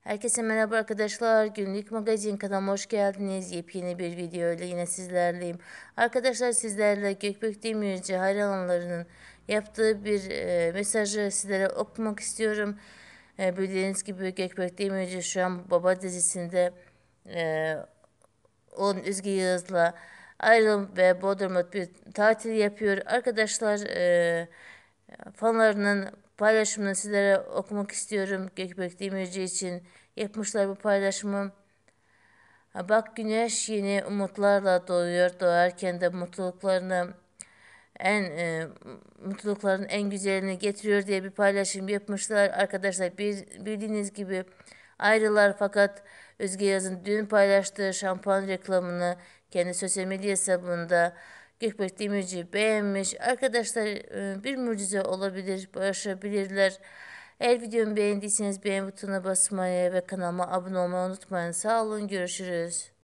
Herkese merhaba arkadaşlar. Günlük magazin kanalıma hoş geldiniz. Yepyeni bir video ile yine sizlerleyim. Arkadaşlar sizlerle Gökbek Demirci hayranlarının yaptığı bir e, mesajı sizlere okumak istiyorum. E, bildiğiniz gibi Gökbek Demirci şu an Baba dizisinde e, onun Üzgü Yağız'la ayrılım ve Bodrum'da bir tatil yapıyor. Arkadaşlar e, fanlarının paylaşımını sizlere okumak istiyorum. Gökbek Demirci için yapmışlar bu paylaşımı. Bak güneş yeni umutlarla doğuyor. Doğarken de mutluluklarını en e, mutlulukların en güzelini getiriyor diye bir paylaşım yapmışlar. Arkadaşlar bir, bildiğiniz gibi ayrılar fakat Özge Yaz'ın dün paylaştığı şampuan reklamını kendi sosyal medya hesabında Gökberk Demirci beğenmiş. Arkadaşlar e, bir mucize olabilir, başarabilirler. Eğer videomu beğendiyseniz beğen butonuna basmayı ve kanalıma abone olmayı unutmayın. Sağ olun, görüşürüz.